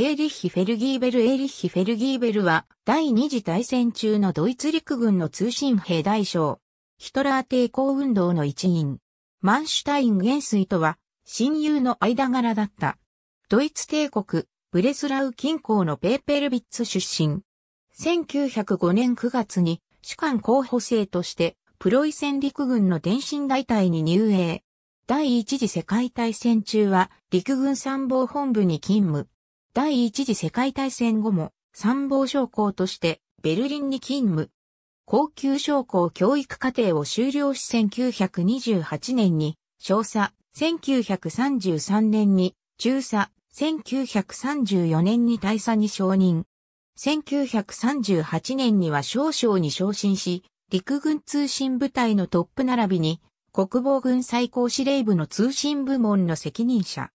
エーリッヒ・フェルギーベル・エーリッヒ・フェルギーベルは、第二次大戦中のドイツ陸軍の通信兵大将、ヒトラー抵抗運動の一員、マンシュタイン元帥とは、親友の間柄だった。ドイツ帝国、ブレスラウ近郊のペーペルビッツ出身。1905年9月に、主幹候補生として、プロイセン陸軍の電信大隊に入営。第一次世界大戦中は、陸軍参謀本部に勤務。第一次世界大戦後も参謀将校としてベルリンに勤務。高級将校教育課程を修了し1928年に少佐、1933年に中佐、1934年に大佐に承認。1938年には少将に昇進し、陸軍通信部隊のトップ並びに国防軍最高司令部の通信部門の責任者。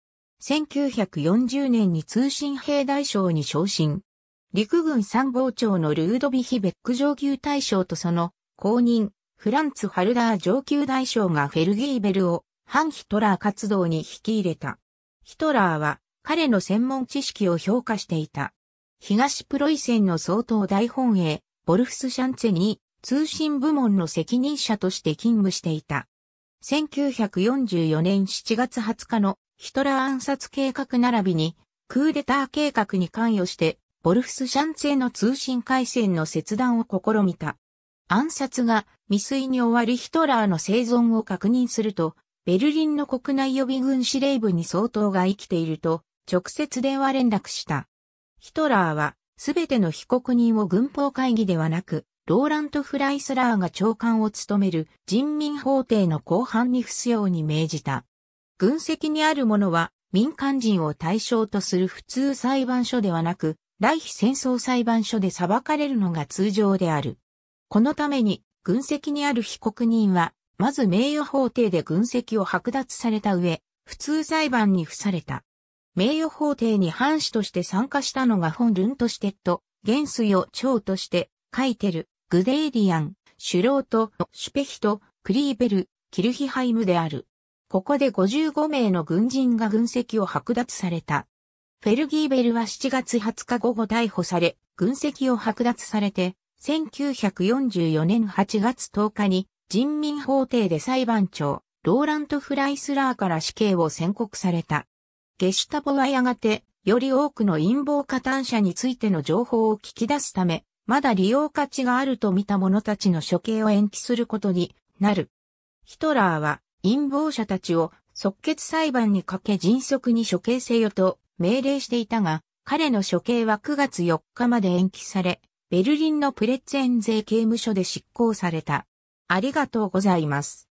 1940年に通信兵大将に昇進。陸軍参謀長のルードビヒ・ベック上級大将とその後任、フランツ・ハルダー上級大将がフェルギーベルを反ヒトラー活動に引き入れた。ヒトラーは彼の専門知識を評価していた。東プロイセンの総統大本営、ボルフス・シャンツェに通信部門の責任者として勤務していた。1944年7月20日のヒトラー暗殺計画並びに、クーデター計画に関与して、ボルフス・シャンツェの通信回線の切断を試みた。暗殺が未遂に終わりヒトラーの生存を確認すると、ベルリンの国内予備軍司令部に相当が生きていると、直接電話連絡した。ヒトラーは、すべての被告人を軍法会議ではなく、ローラント・フライスラーが長官を務める人民法廷の後半に付すように命じた。分析にあるものは民間人を対象とする普通裁判所ではなく、来非戦争裁判所で裁かれるのが通常である。このために、軍籍にある被告人は、まず名誉法廷で軍籍を剥奪された上、普通裁判に付された。名誉法廷に藩士として参加したのが本ルントシテット、元帥を長として、カイテル、グデーリアン、シュロート、シュペヒト、クリーベル、キルヒハイムである。ここで55名の軍人が軍籍を剥奪された。フェルギーベルは7月20日午後逮捕され、軍籍を剥奪されて、1944年8月10日に人民法廷で裁判長、ローラント・フライスラーから死刑を宣告された。ゲシュタボはやがて、より多くの陰謀加担者についての情報を聞き出すため、まだ利用価値があると見た者たちの処刑を延期することになる。ヒトラーは陰謀者たちを即決裁判にかけ迅速に処刑せよと命令していたが、彼の処刑は9月4日まで延期され、ベルリンのプレッツェン税刑務所で執行された。ありがとうございます。